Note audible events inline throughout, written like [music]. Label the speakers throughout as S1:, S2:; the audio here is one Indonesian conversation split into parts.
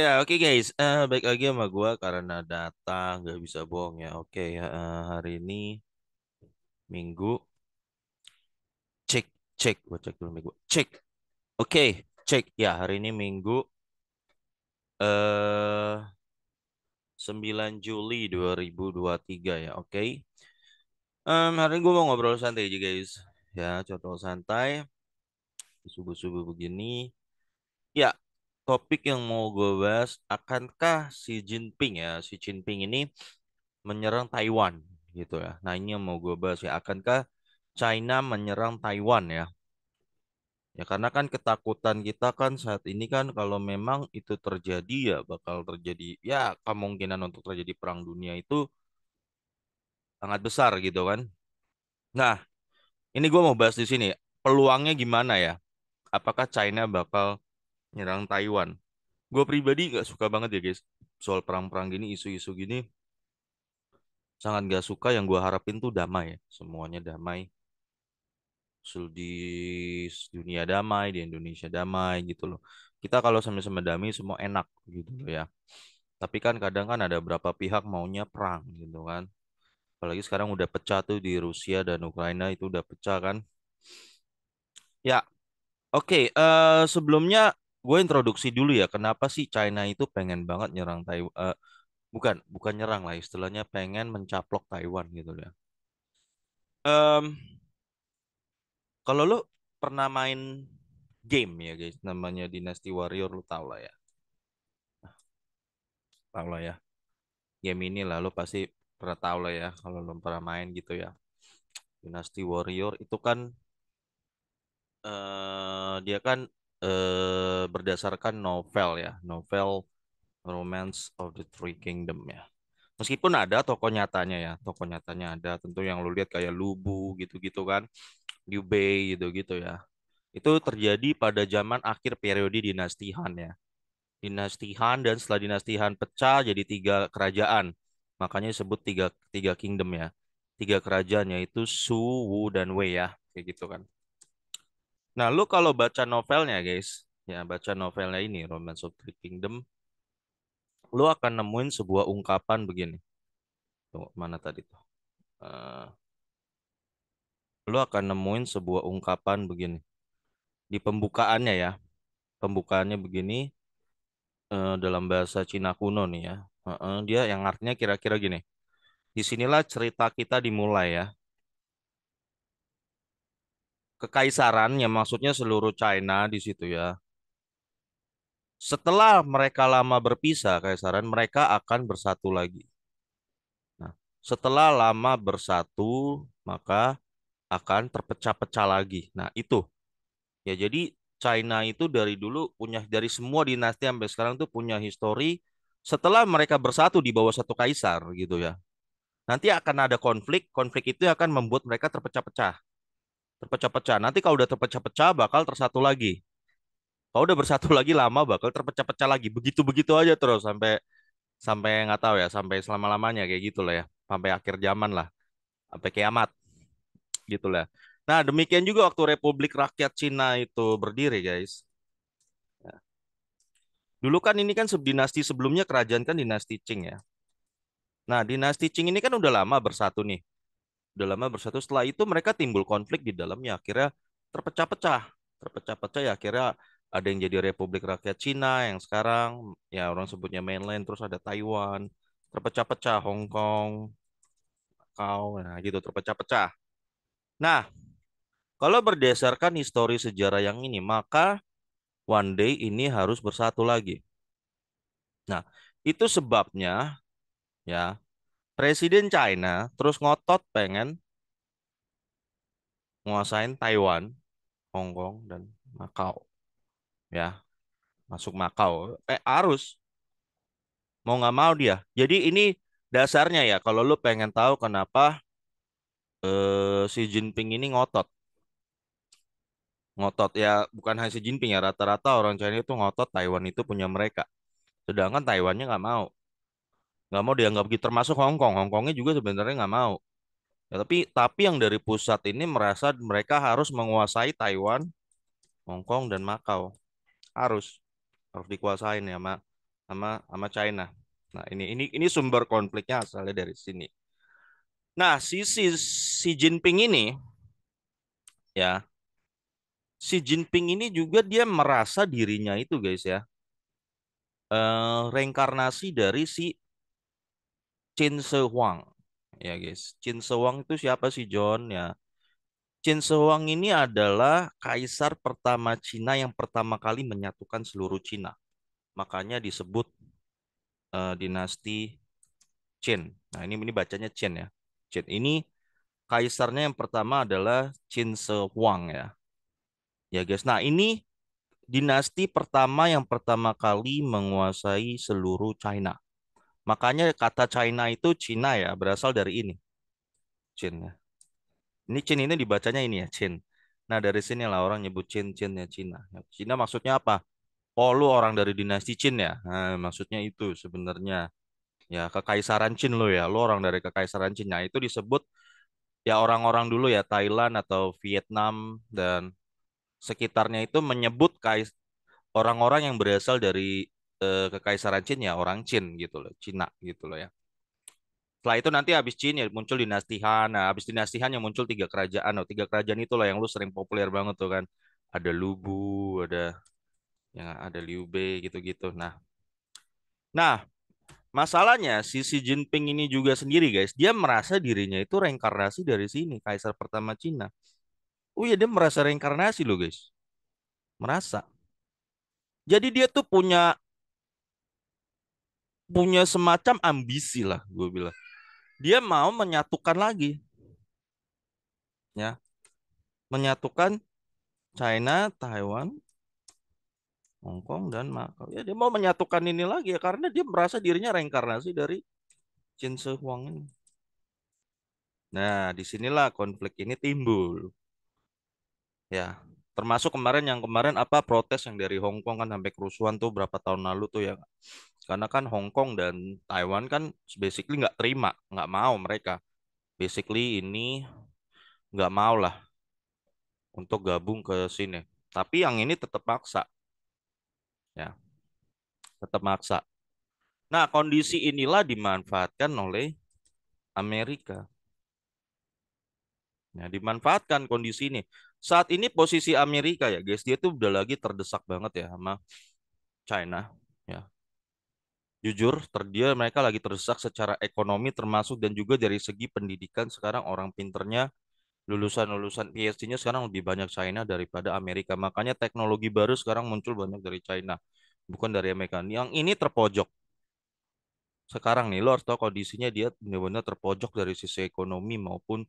S1: Ya oke okay, guys, uh, eh, baik lagi sama gue karena data nggak bisa bohong ya. Oke okay, ya, uh, eh, hari ini Minggu cek cek gue cek dulu Minggu cek. Oke okay, cek ya hari ini Minggu eh uh, 9 Juli tiga ya. Oke. Okay. Um, hari ini gue mau ngobrol santai aja guys. Ya contoh santai subuh-subuh begini. Ya, topik yang mau gue bahas, akankah Xi Jinping ya, Xi Jinping ini menyerang Taiwan gitu ya. Nah ini yang mau gue bahas ya, akankah China menyerang Taiwan ya? Ya karena kan ketakutan kita kan saat ini kan kalau memang itu terjadi ya bakal terjadi ya kemungkinan untuk terjadi perang dunia itu sangat besar gitu kan. Nah ini gue mau bahas di sini peluangnya gimana ya? Apakah China bakal nyerang Taiwan. Gue pribadi gak suka banget ya guys soal perang-perang gini, isu-isu gini. Sangat gak suka yang gue harapin tuh damai ya. Semuanya damai. Sul Di dunia damai, di Indonesia damai gitu loh. Kita kalau sama-sama damai semua enak gitu loh ya. Tapi kan kadang kan ada berapa pihak maunya perang gitu kan. Apalagi sekarang udah pecah tuh di Rusia dan Ukraina itu udah pecah kan. Ya, Oke, okay, uh, eh, sebelumnya gue introduksi dulu ya kenapa sih China itu pengen banget nyerang Taiwan uh, eh, bukan bukan nyerang lah istilahnya pengen mencaplok Taiwan gitu ya um, kalau lo pernah main game ya guys namanya Dynasty Warrior lo tau lah ya tau lah ya game ini lah lo pasti pernah tau lah ya kalau lo pernah main gitu ya Dynasty Warrior itu kan uh, dia kan eh, berdasarkan novel ya, novel Romance of the Three Kingdom ya. Meskipun ada tokoh nyatanya ya, tokoh nyatanya ada. Tentu yang lu lihat kayak Lubu gitu-gitu kan, Liu Bei gitu-gitu ya. Itu terjadi pada zaman akhir periode dinasti Han ya. Dinasti Han dan setelah dinasti Han pecah jadi tiga kerajaan. Makanya disebut tiga, tiga kingdom ya. Tiga kerajaan yaitu Su, Wu, dan Wei ya. Kayak gitu kan. Nah, lu kalau baca novelnya, guys, ya baca novelnya ini Romance of Three Kingdom, lu akan nemuin sebuah ungkapan begini. Tuh, mana tadi tuh? Uh, lu akan nemuin sebuah ungkapan begini. Di pembukaannya ya. Pembukaannya begini uh, dalam bahasa Cina kuno nih ya. Uh, uh, dia yang artinya kira-kira gini. Disinilah cerita kita dimulai ya kekaisaran yang maksudnya seluruh China di situ ya. Setelah mereka lama berpisah kaisaran mereka akan bersatu lagi. Nah, setelah lama bersatu maka akan terpecah-pecah lagi. Nah, itu. Ya jadi China itu dari dulu punya dari semua dinasti sampai sekarang tuh punya histori setelah mereka bersatu di bawah satu kaisar gitu ya. Nanti akan ada konflik, konflik itu akan membuat mereka terpecah-pecah terpecah-pecah. Nanti kalau udah terpecah-pecah bakal tersatu lagi. Kalau udah bersatu lagi lama bakal terpecah-pecah lagi. Begitu-begitu aja terus sampai sampai nggak tahu ya, sampai selama-lamanya kayak gitu lah ya. Sampai akhir zaman lah. Sampai kiamat. Gitu lah. Nah, demikian juga waktu Republik Rakyat Cina itu berdiri, guys. Ya. Dulu kan ini kan dinasti sebelumnya kerajaan kan dinasti Qing ya. Nah, dinasti Qing ini kan udah lama bersatu nih udah lama bersatu setelah itu mereka timbul konflik di dalamnya akhirnya terpecah-pecah terpecah-pecah ya akhirnya ada yang jadi Republik Rakyat Cina yang sekarang ya orang sebutnya mainland terus ada Taiwan terpecah-pecah Hong Kong Macau nah gitu terpecah-pecah nah kalau berdasarkan histori sejarah yang ini maka one day ini harus bersatu lagi nah itu sebabnya ya Presiden China terus ngotot pengen menguasai Taiwan, Hong Kong dan Makau. Ya, masuk Makau. Eh harus mau nggak mau dia. Jadi ini dasarnya ya kalau lu pengen tahu kenapa eh, Xi Jinping ini ngotot. Ngotot ya bukan hanya Xi Jinping ya rata-rata orang China itu ngotot Taiwan itu punya mereka. Sedangkan Taiwannya nggak mau nggak mau dianggap gitu termasuk Hong Kong Hong Kongnya juga sebenarnya nggak mau ya, tapi tapi yang dari pusat ini merasa mereka harus menguasai Taiwan Hong Kong dan Makau harus harus dikuasain ya sama sama sama China nah ini ini ini sumber konfliknya asalnya dari sini nah si si, si Jinping ini ya si Jinping ini juga dia merasa dirinya itu guys ya Uh, reinkarnasi dari si Chin Se Huang. Ya guys, Chin Se Huang itu siapa sih John ya? Chin Shi Huang ini adalah kaisar pertama Cina yang pertama kali menyatukan seluruh Cina. Makanya disebut uh, dinasti Chin. Nah, ini ini bacanya Chen ya. Chin ini kaisarnya yang pertama adalah Chin Se Huang ya. Ya guys. Nah, ini dinasti pertama yang pertama kali menguasai seluruh China. Makanya kata China itu Cina ya, berasal dari ini. Cina. Ya. Ini Cina ini dibacanya ini ya, Cin. Nah, dari sini lah orang nyebut Cin, Cin ya Cina. Nah, Cina maksudnya apa? Oh, lu orang dari dinasti Cin ya? Nah, maksudnya itu sebenarnya. Ya, kekaisaran Cin lo ya. Lu orang dari kekaisaran Cin. Nah, itu disebut ya orang-orang dulu ya Thailand atau Vietnam dan sekitarnya itu menyebut kais orang-orang yang berasal dari Eh, kekaisaran Chin ya orang Chin gitu loh, Cina gitu loh ya. Setelah itu nanti habis Cina ya muncul dinasti Han. Nah, habis dinasti Han yang muncul tiga kerajaan. Oh, tiga kerajaan itu itulah yang lu sering populer banget tuh kan. Ada Lubu, ada yang ada Liu Bei gitu-gitu. Nah. Nah, Masalahnya si Xi Jinping ini juga sendiri guys, dia merasa dirinya itu reinkarnasi dari sini, kaisar pertama Cina. Oh iya dia merasa reinkarnasi loh guys. Merasa. Jadi dia tuh punya punya semacam ambisi lah gue bilang. Dia mau menyatukan lagi. Ya. Menyatukan China, Taiwan, Hongkong dan Makau. Ya dia mau menyatukan ini lagi ya karena dia merasa dirinya reinkarnasi dari Jin Se Huang ini. Nah, disinilah konflik ini timbul. Ya, termasuk kemarin yang kemarin apa protes yang dari Hong Kong kan sampai kerusuhan tuh berapa tahun lalu tuh ya karena kan Hong Kong dan Taiwan kan basically nggak terima nggak mau mereka basically ini nggak mau lah untuk gabung ke sini tapi yang ini tetap maksa ya tetap maksa nah kondisi inilah dimanfaatkan oleh Amerika Nah, dimanfaatkan kondisi ini. Saat ini posisi Amerika ya, guys, dia tuh udah lagi terdesak banget ya sama China jujur terdia mereka lagi terdesak secara ekonomi termasuk dan juga dari segi pendidikan sekarang orang pinternya lulusan-lulusan PhD-nya sekarang lebih banyak China daripada Amerika. Makanya teknologi baru sekarang muncul banyak dari China, bukan dari Amerika. Yang ini terpojok. Sekarang nih, lo harus tahu kondisinya dia benar-benar terpojok dari sisi ekonomi maupun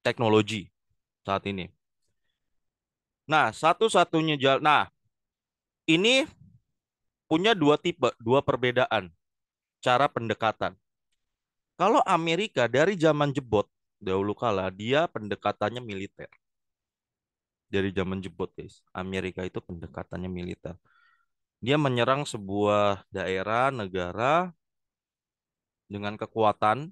S1: teknologi saat ini. Nah, satu-satunya jalan. Nah, ini punya dua tipe, dua perbedaan cara pendekatan. Kalau Amerika dari zaman jebot dahulu kala dia pendekatannya militer. Dari zaman jebot guys, Amerika itu pendekatannya militer. Dia menyerang sebuah daerah, negara dengan kekuatan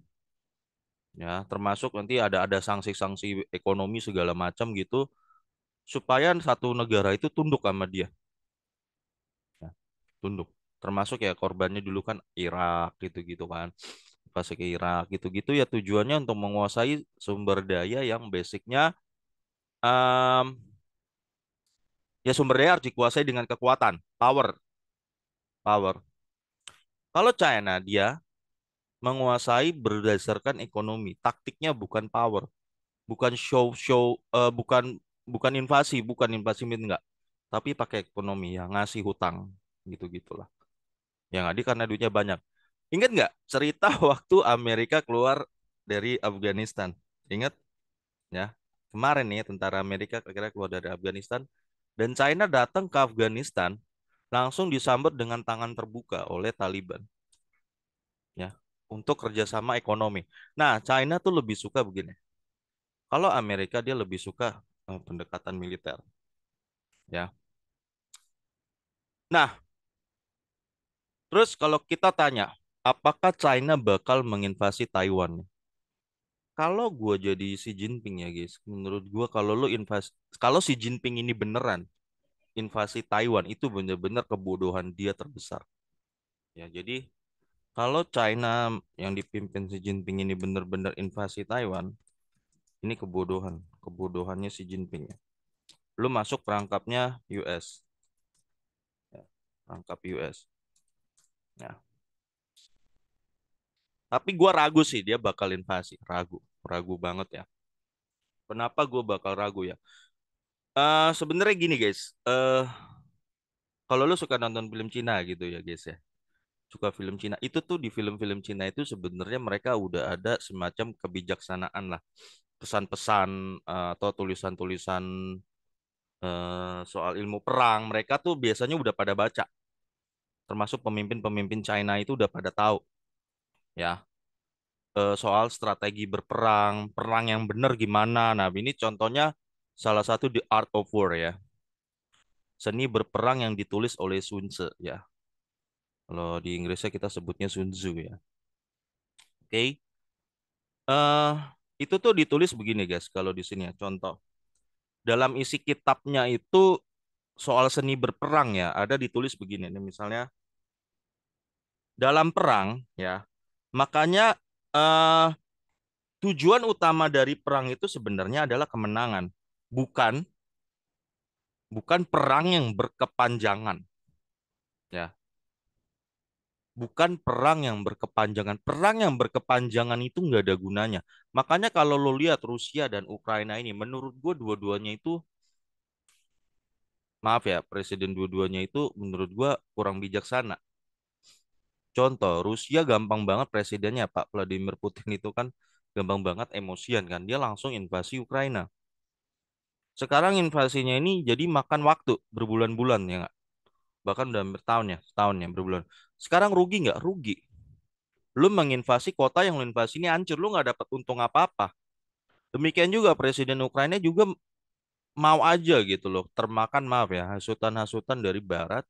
S1: ya, termasuk nanti ada ada sanksi-sanksi ekonomi segala macam gitu supaya satu negara itu tunduk sama dia tunduk. Termasuk ya korbannya dulu kan Irak gitu-gitu kan. pas ke Irak gitu-gitu ya tujuannya untuk menguasai sumber daya yang basicnya um, ya sumber daya harus dikuasai dengan kekuatan, power. Power. Kalau China dia menguasai berdasarkan ekonomi, taktiknya bukan power, bukan show show uh, bukan bukan invasi, bukan invasi enggak, tapi pakai ekonomi ya, ngasih hutang gitu gitulah yang ada karena duitnya banyak ingat nggak cerita [laughs] waktu Amerika keluar dari Afghanistan ingat ya kemarin nih tentara Amerika kira-kira keluar dari Afghanistan dan China datang ke Afghanistan langsung disambut dengan tangan terbuka oleh Taliban ya untuk kerjasama ekonomi. Nah China tuh lebih suka begini. Kalau Amerika dia lebih suka eh, pendekatan militer ya. Nah Terus kalau kita tanya, apakah China bakal menginvasi Taiwan? Kalau gue jadi Xi Jinping ya guys, menurut gue kalau lo invasi, kalau Xi Jinping ini beneran invasi Taiwan itu bener-bener kebodohan dia terbesar. Ya jadi kalau China yang dipimpin Xi Jinping ini bener-bener invasi Taiwan, ini kebodohan, kebodohannya Xi Jinping ya. Lo masuk perangkapnya US. Ya, perangkap US. Ya. Tapi gue ragu sih dia bakal invasi. Ragu, ragu banget ya. Kenapa gue bakal ragu ya? Uh, Sebenarnya gini guys, uh, kalau lo suka nonton film Cina gitu ya guys ya, suka film Cina itu tuh di film-film Cina itu sebenarnya mereka udah ada semacam kebijaksanaan lah, pesan-pesan eh, atau tulisan-tulisan soal ilmu perang mereka tuh biasanya udah pada baca termasuk pemimpin-pemimpin China itu udah pada tahu ya eh, soal strategi berperang, perang yang benar gimana. Nah, ini contohnya salah satu di Art of War ya. Seni berperang yang ditulis oleh Sun Tzu ya. Kalau di Inggrisnya kita sebutnya Sun Tzu ya. Oke. Okay. Uh, eh, itu tuh ditulis begini guys kalau di sini ya contoh. Dalam isi kitabnya itu soal seni berperang ya ada ditulis begini nih misalnya dalam perang ya makanya eh, tujuan utama dari perang itu sebenarnya adalah kemenangan bukan bukan perang yang berkepanjangan ya bukan perang yang berkepanjangan. Perang yang berkepanjangan itu nggak ada gunanya. Makanya kalau lo lihat Rusia dan Ukraina ini, menurut gue dua-duanya itu maaf ya presiden dua-duanya itu menurut gua kurang bijaksana. Contoh Rusia gampang banget presidennya Pak Vladimir Putin itu kan gampang banget emosian kan dia langsung invasi Ukraina. Sekarang invasinya ini jadi makan waktu berbulan-bulan ya nggak? Bahkan udah hampir tahun ya, tahun ya berbulan. Sekarang rugi nggak? Rugi. Lu menginvasi kota yang lu invasi ini hancur, lu nggak dapat untung apa-apa. Demikian juga Presiden Ukraina juga mau aja gitu loh termakan maaf ya hasutan-hasutan dari barat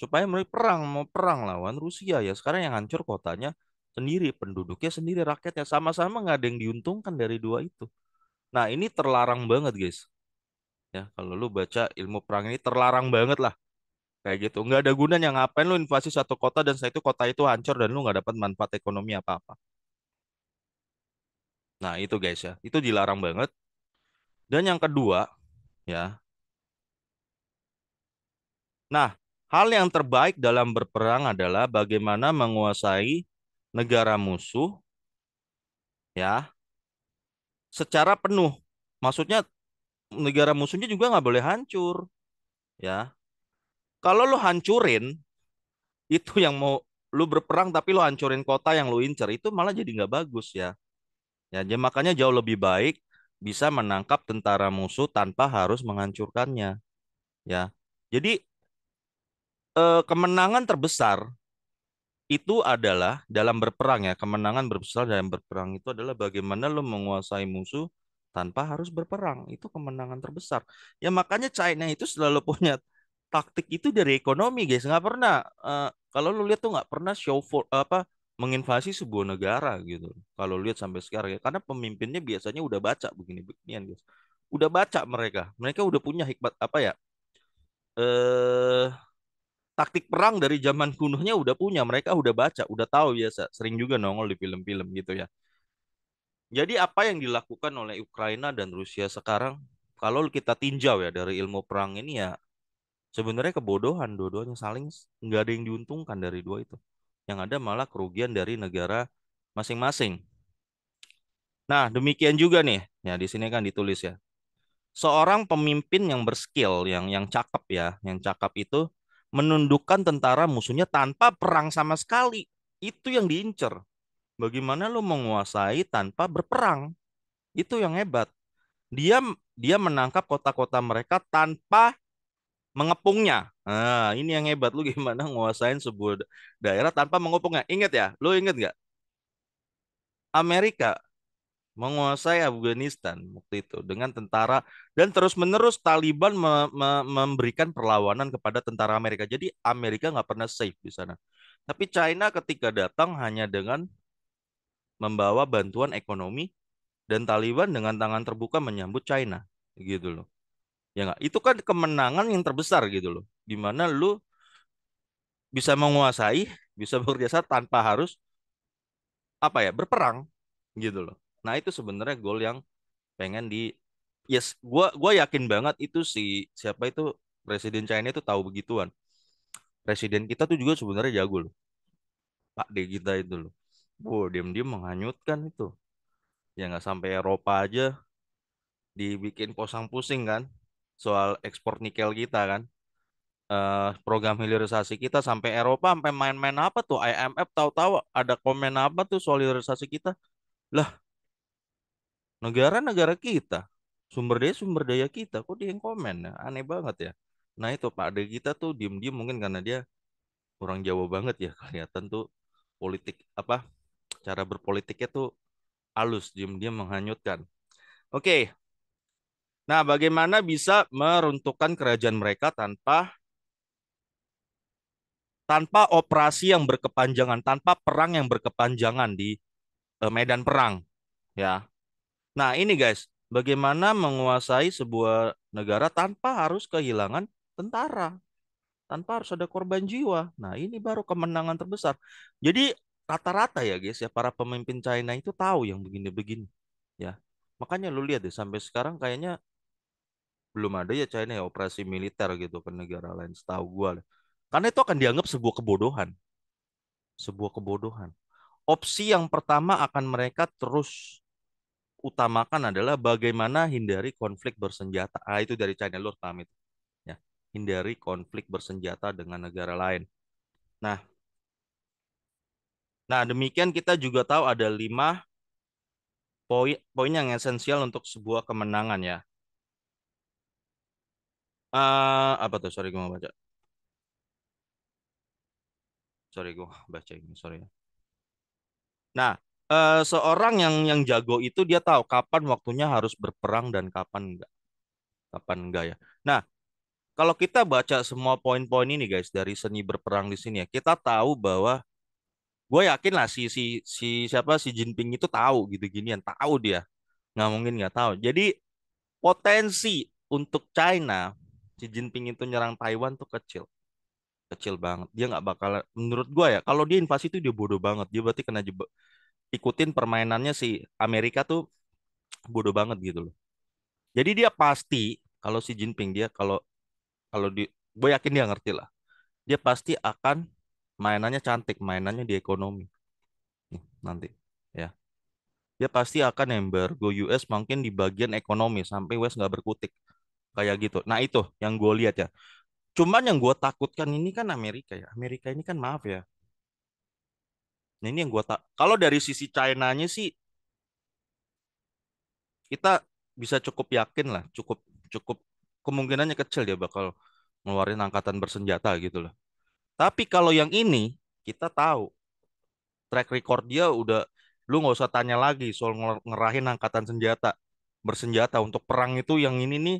S1: supaya mereka perang mau perang lawan Rusia ya sekarang yang hancur kotanya sendiri penduduknya sendiri rakyatnya sama-sama nggak ada yang diuntungkan dari dua itu nah ini terlarang banget guys ya kalau lu baca ilmu perang ini terlarang banget lah kayak gitu nggak ada gunanya ngapain lu invasi satu kota dan setelah itu kota itu hancur dan lu nggak dapat manfaat ekonomi apa apa nah itu guys ya itu dilarang banget dan yang kedua Ya. Nah, hal yang terbaik dalam berperang adalah bagaimana menguasai negara musuh ya secara penuh. Maksudnya negara musuhnya juga nggak boleh hancur. Ya. Kalau lu hancurin itu yang mau lu berperang tapi lu hancurin kota yang lu incer itu malah jadi nggak bagus ya. Ya, makanya jauh lebih baik bisa menangkap tentara musuh tanpa harus menghancurkannya. Ya. Jadi eh, kemenangan terbesar itu adalah dalam berperang ya, kemenangan terbesar dalam berperang itu adalah bagaimana lo menguasai musuh tanpa harus berperang. Itu kemenangan terbesar. Ya makanya China itu selalu [laughs] punya taktik itu dari ekonomi guys nggak pernah uh, kalau lo lihat tuh nggak pernah show for apa menginvasi sebuah negara gitu. Kalau lihat sampai sekarang ya, karena pemimpinnya biasanya udah baca begini beginian guys. Udah baca mereka, mereka udah punya hikmat apa ya? Eh taktik perang dari zaman kunonya udah punya, mereka udah baca, udah tahu biasa, sering juga nongol di film-film gitu ya. Jadi apa yang dilakukan oleh Ukraina dan Rusia sekarang, kalau kita tinjau ya dari ilmu perang ini ya, sebenarnya kebodohan dua-duanya saling nggak ada yang diuntungkan dari dua itu yang ada malah kerugian dari negara masing-masing. Nah, demikian juga nih. Ya, di sini kan ditulis ya. Seorang pemimpin yang berskill, yang yang cakep ya, yang cakep itu menundukkan tentara musuhnya tanpa perang sama sekali. Itu yang diincer. Bagaimana lo menguasai tanpa berperang? Itu yang hebat. Dia dia menangkap kota-kota mereka tanpa mengepungnya. Nah, ini yang hebat. Lu gimana nguasain sebuah daerah tanpa mengepungnya. Ingat ya, lu ingat nggak? Amerika menguasai Afghanistan waktu itu dengan tentara dan terus-menerus Taliban me me memberikan perlawanan kepada tentara Amerika. Jadi Amerika nggak pernah safe di sana. Tapi China ketika datang hanya dengan membawa bantuan ekonomi dan Taliban dengan tangan terbuka menyambut China gitu loh ya nggak itu kan kemenangan yang terbesar gitu loh dimana lu bisa menguasai bisa bekerja tanpa harus apa ya berperang gitu loh nah itu sebenarnya goal yang pengen di yes gua gua yakin banget itu si siapa itu presiden China itu tahu begituan presiden kita tuh juga sebenarnya jago loh Pak D kita itu loh wow diam-diam menghanyutkan itu ya nggak sampai Eropa aja dibikin posang pusing kan soal ekspor nikel kita kan. Uh, program hilirisasi kita sampai Eropa sampai main-main apa tuh IMF tahu-tahu ada komen apa tuh soal hilirisasi kita. Lah, negara-negara kita, sumber daya sumber daya kita kok dia yang komen ya? Aneh banget ya. Nah, itu Pak Ade kita tuh diem-diem mungkin karena dia kurang Jawa banget ya kelihatan tuh politik apa cara berpolitiknya tuh halus diem-diem menghanyutkan. Oke, okay. Nah, bagaimana bisa meruntuhkan kerajaan mereka tanpa tanpa operasi yang berkepanjangan, tanpa perang yang berkepanjangan di uh, medan perang, ya. Nah, ini guys, bagaimana menguasai sebuah negara tanpa harus kehilangan tentara, tanpa harus ada korban jiwa. Nah, ini baru kemenangan terbesar. Jadi rata-rata ya guys ya para pemimpin China itu tahu yang begini-begini, ya. Makanya lu lihat deh sampai sekarang kayaknya belum ada ya China ya operasi militer gitu ke negara lain setahu gue lah, karena itu akan dianggap sebuah kebodohan sebuah kebodohan opsi yang pertama akan mereka terus utamakan adalah bagaimana hindari konflik bersenjata ah itu dari China lu paham itu ya hindari konflik bersenjata dengan negara lain nah nah demikian kita juga tahu ada lima poin poin yang esensial untuk sebuah kemenangan ya Uh, apa tuh? Sorry, gue mau baca. Sorry, gue baca ini. Sorry ya. Nah, uh, seorang yang yang jago itu dia tahu kapan waktunya harus berperang dan kapan enggak. Kapan enggak ya. Nah, kalau kita baca semua poin-poin ini guys dari seni berperang di sini ya, kita tahu bahwa gue yakin lah si si si siapa si Jinping itu tahu gitu gini yang tahu dia. Nggak mungkin nggak tahu. Jadi potensi untuk China Xi Jinping itu nyerang Taiwan tuh kecil kecil banget dia nggak bakal menurut gue ya kalau dia invasi itu dia bodoh banget dia berarti kena jebak ikutin permainannya si Amerika tuh bodoh banget gitu loh jadi dia pasti kalau si Jinping dia kalau kalau di gue yakin dia ngerti lah dia pasti akan mainannya cantik mainannya di ekonomi nanti ya dia pasti akan embargo US mungkin di bagian ekonomi sampai West nggak berkutik kayak gitu. Nah itu yang gue lihat ya. Cuman yang gue takutkan ini kan Amerika ya. Amerika ini kan maaf ya. Nah, ini yang gue tak. Kalau dari sisi China-nya sih kita bisa cukup yakin lah, cukup cukup kemungkinannya kecil dia bakal ngeluarin angkatan bersenjata gitu loh. Tapi kalau yang ini kita tahu track record dia udah lu nggak usah tanya lagi soal ngerahin angkatan senjata bersenjata untuk perang itu yang ini nih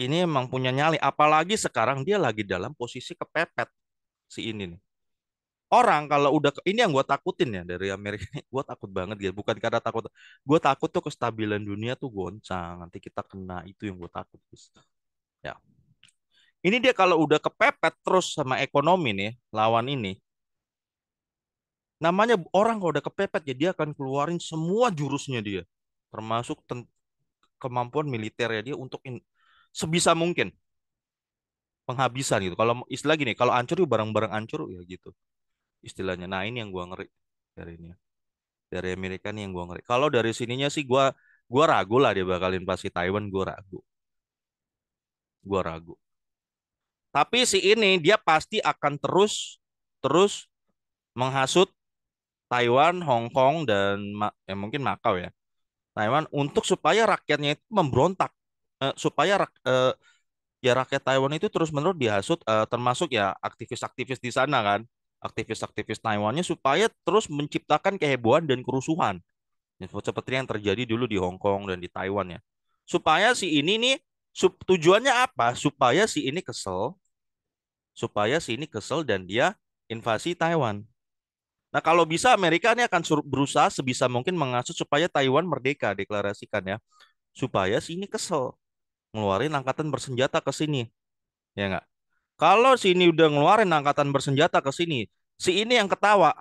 S1: ini emang punya nyali. Apalagi sekarang dia lagi dalam posisi kepepet si ini nih. Orang kalau udah ini yang gue takutin ya dari Amerika, gue takut banget ya. Bukan karena takut, gue takut tuh kestabilan dunia tuh goncang. Nanti kita kena itu yang gue takut. Ya. Ini dia kalau udah kepepet terus sama ekonomi nih lawan ini. Namanya orang kalau udah kepepet ya dia akan keluarin semua jurusnya dia, termasuk kemampuan militer ya dia untuk in sebisa mungkin penghabisan gitu. Kalau istilah gini, kalau ancur itu barang-barang ancur ya gitu istilahnya. Nah ini yang gue ngeri dari ini dari Amerika nih yang gue ngeri. Kalau dari sininya sih gue gua ragu lah dia bakalin pasti Taiwan gue ragu. gue ragu. Tapi si ini dia pasti akan terus terus menghasut Taiwan, Hong Kong dan ya mungkin Makau ya. Taiwan untuk supaya rakyatnya itu memberontak uh, supaya uh, ya rakyat Taiwan itu terus-menerus dihasut uh, termasuk ya aktivis-aktivis di sana kan aktivis-aktivis Taiwannya supaya terus menciptakan kehebohan dan kerusuhan ya, seperti yang terjadi dulu di Hong Kong dan di Taiwan ya supaya si ini nih sub, tujuannya apa supaya si ini kesel supaya si ini kesel dan dia invasi Taiwan nah kalau bisa Amerika ini akan berusaha sebisa mungkin mengasuh supaya Taiwan merdeka deklarasikan ya supaya si ini kesel ngeluarin angkatan bersenjata ke sini. Ya enggak? Kalau sini udah ngeluarin angkatan bersenjata ke sini, si ini yang ketawa.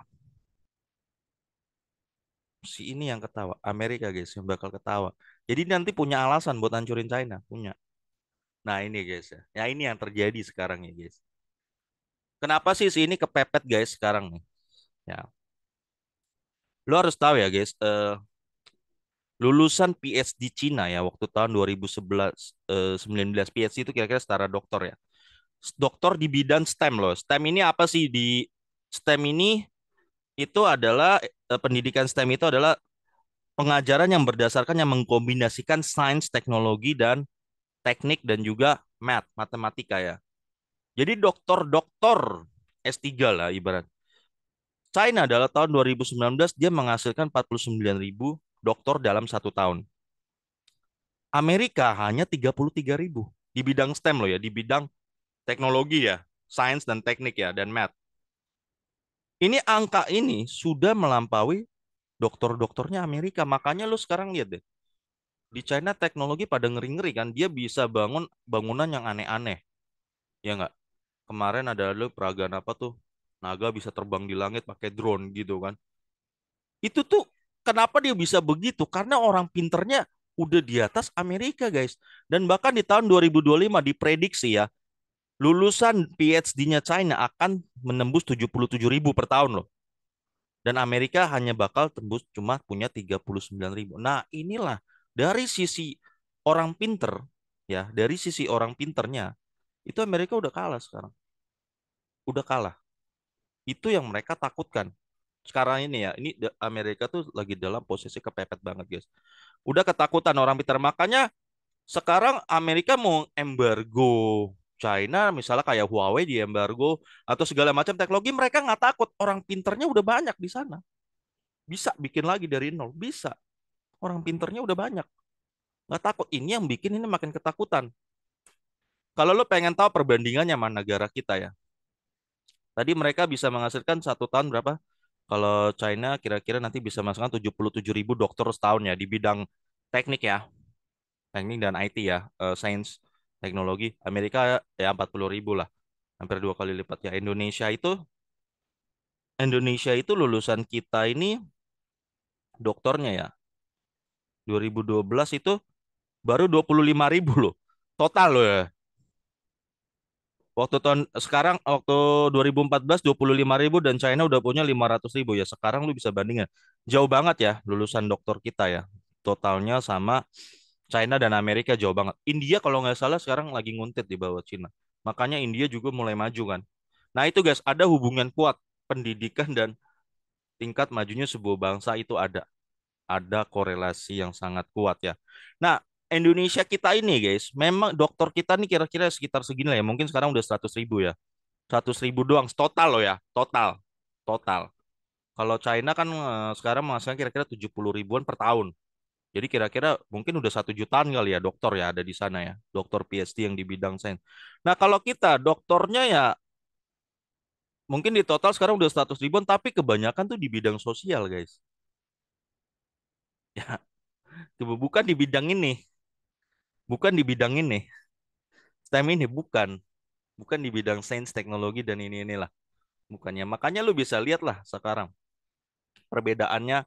S1: Si ini yang ketawa. Amerika guys yang bakal ketawa. Jadi nanti punya alasan buat hancurin China, punya. Nah, ini guys ya. Ya ini yang terjadi sekarang ya guys. Kenapa sih si ini kepepet guys sekarang nih? Ya. Lo harus tahu ya guys, uh, lulusan PhD Cina ya waktu tahun 2011 eh, 19 PhD itu kira-kira setara doktor ya. Doktor di bidang STEM loh. STEM ini apa sih di STEM ini itu adalah eh, pendidikan STEM itu adalah pengajaran yang berdasarkan yang mengkombinasikan sains, teknologi dan teknik dan juga math, matematika ya. Jadi doktor-doktor S3 lah ibarat. China adalah tahun 2019 dia menghasilkan 49.000 doktor dalam satu tahun. Amerika hanya 33 ribu di bidang STEM loh ya, di bidang teknologi ya, sains dan teknik ya, dan math. Ini angka ini sudah melampaui dokter-dokternya Amerika. Makanya lo sekarang lihat deh, di China teknologi pada ngeri-ngeri kan, dia bisa bangun bangunan yang aneh-aneh. Ya nggak? Kemarin ada lo peragaan apa tuh, naga bisa terbang di langit pakai drone gitu kan. Itu tuh kenapa dia bisa begitu? Karena orang pinternya udah di atas Amerika, guys. Dan bahkan di tahun 2025 diprediksi ya, lulusan PhD-nya China akan menembus 77 ribu per tahun loh. Dan Amerika hanya bakal tembus cuma punya 39 ribu. Nah inilah dari sisi orang pinter, ya dari sisi orang pinternya, itu Amerika udah kalah sekarang. Udah kalah. Itu yang mereka takutkan sekarang ini ya, ini Amerika tuh lagi dalam posisi kepepet banget, guys. Udah ketakutan orang Peter. Makanya sekarang Amerika mau embargo China misalnya kayak Huawei di embargo atau segala macam teknologi mereka nggak takut orang pinternya udah banyak di sana bisa bikin lagi dari nol bisa orang pinternya udah banyak nggak takut ini yang bikin ini makin ketakutan kalau lo pengen tahu perbandingannya sama negara kita ya tadi mereka bisa menghasilkan satu tahun berapa kalau China kira-kira nanti bisa masukkan 77 ribu dokter setahun ya di bidang teknik ya. Teknik dan IT ya, uh, sains, teknologi. Amerika ya 40 ribu lah. Hampir dua kali lipat ya. Indonesia itu Indonesia itu lulusan kita ini dokternya ya. 2012 itu baru 25 ribu loh. Total loh ya. Waktu tahun sekarang waktu 2014 25 ribu dan China udah punya 500 ribu ya. Sekarang lu bisa bandingin. Jauh banget ya lulusan dokter kita ya. Totalnya sama China dan Amerika jauh banget. India kalau nggak salah sekarang lagi nguntit di bawah China. Makanya India juga mulai maju kan. Nah itu guys, ada hubungan kuat pendidikan dan tingkat majunya sebuah bangsa itu ada. Ada korelasi yang sangat kuat ya. Nah, Indonesia kita ini guys, memang dokter kita nih kira-kira sekitar segini lah ya. Mungkin sekarang udah 100 ribu ya. 100 ribu doang, total loh ya. Total. Total. Kalau China kan eh, sekarang menghasilkan kira-kira 70 ribuan per tahun. Jadi kira-kira mungkin udah satu jutaan kali ya dokter ya ada di sana ya. Dokter PhD yang di bidang sains. Nah kalau kita dokternya ya mungkin di total sekarang udah 100 ribuan tapi kebanyakan tuh di bidang sosial guys. Ya, [laughs] bukan di bidang ini bukan di bidang ini STEM ini bukan bukan di bidang sains teknologi dan ini inilah bukannya makanya lu bisa lihat lah sekarang perbedaannya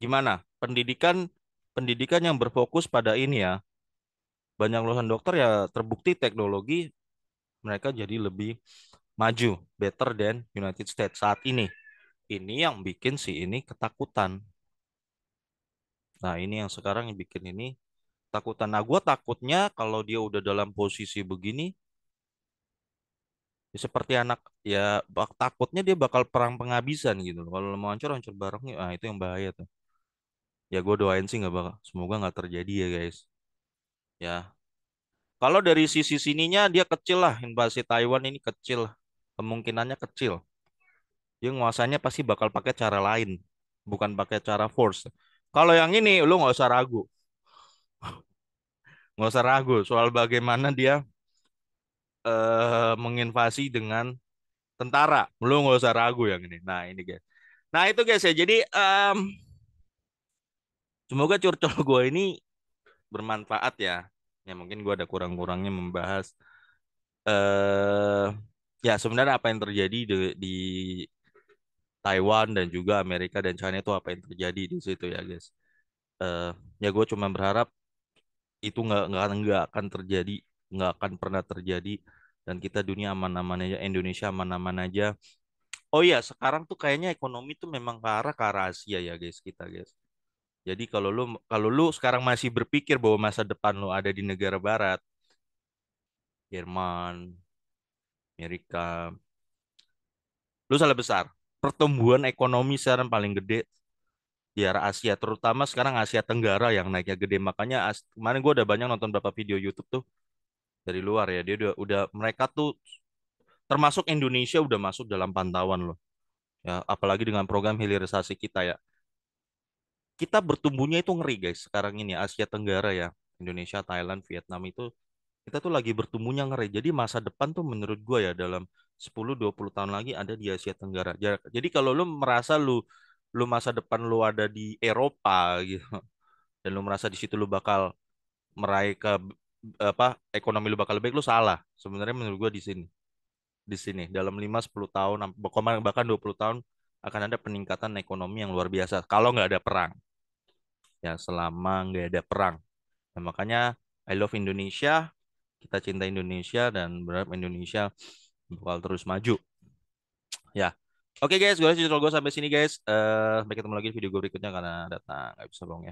S1: gimana pendidikan pendidikan yang berfokus pada ini ya banyak lulusan dokter ya terbukti teknologi mereka jadi lebih maju better than United States saat ini ini yang bikin si ini ketakutan nah ini yang sekarang yang bikin ini ketakutan. Nah, gue takutnya kalau dia udah dalam posisi begini, ya seperti anak ya bak, takutnya dia bakal perang penghabisan gitu Kalau mau hancur hancur bareng Nah, Ah, itu yang bahaya tuh. Ya gue doain sih nggak bakal. Semoga nggak terjadi ya guys. Ya. Kalau dari sisi sininya dia kecil lah invasi Taiwan ini kecil Kemungkinannya kecil. Dia nguasanya pasti bakal pakai cara lain, bukan pakai cara force. Kalau yang ini lu nggak usah ragu nggak usah ragu soal bagaimana dia uh, menginvasi dengan tentara. Lu nggak usah ragu yang ini. Nah ini guys. Nah itu guys ya. Jadi um, semoga curcol [laughs] gue ini bermanfaat ya. Ya mungkin gue ada kurang-kurangnya membahas. uh, ya sebenarnya apa yang terjadi di, di Taiwan dan juga Amerika dan China itu apa yang terjadi di situ ya guys. Uh, ya gue cuma berharap itu nggak nggak nggak akan terjadi nggak akan pernah terjadi dan kita dunia aman-aman aja Indonesia aman-aman aja oh iya sekarang tuh kayaknya ekonomi tuh memang ke arah ke arah Asia ya guys kita guys jadi kalau lu kalau lu sekarang masih berpikir bahwa masa depan lu ada di negara barat Jerman Amerika lu salah besar pertumbuhan ekonomi sekarang paling gede biar Asia terutama sekarang Asia Tenggara yang naiknya gede makanya as kemarin gue udah banyak nonton beberapa video YouTube tuh dari luar ya dia udah, udah mereka tuh termasuk Indonesia udah masuk dalam pantauan loh ya apalagi dengan program hilirisasi kita ya kita bertumbuhnya itu ngeri guys sekarang ini Asia Tenggara ya Indonesia Thailand Vietnam itu kita tuh lagi bertumbuhnya ngeri. Jadi masa depan tuh menurut gue ya dalam 10-20 tahun lagi ada di Asia Tenggara. Jadi kalau lu merasa lu lu masa depan lu ada di Eropa gitu dan lu merasa di situ lu bakal meraih ke apa ekonomi lu bakal lebih lu salah sebenarnya menurut gua di sini di sini dalam 5 10 tahun bahkan 20 tahun akan ada peningkatan ekonomi yang luar biasa kalau nggak ada perang ya selama nggak ada perang nah, makanya I love Indonesia kita cinta Indonesia dan berharap Indonesia bakal terus maju ya Oke okay guys, gue harus gue sampai sini guys. Uh, sampai ketemu lagi di video gue berikutnya karena datang nggak bisa bohong ya.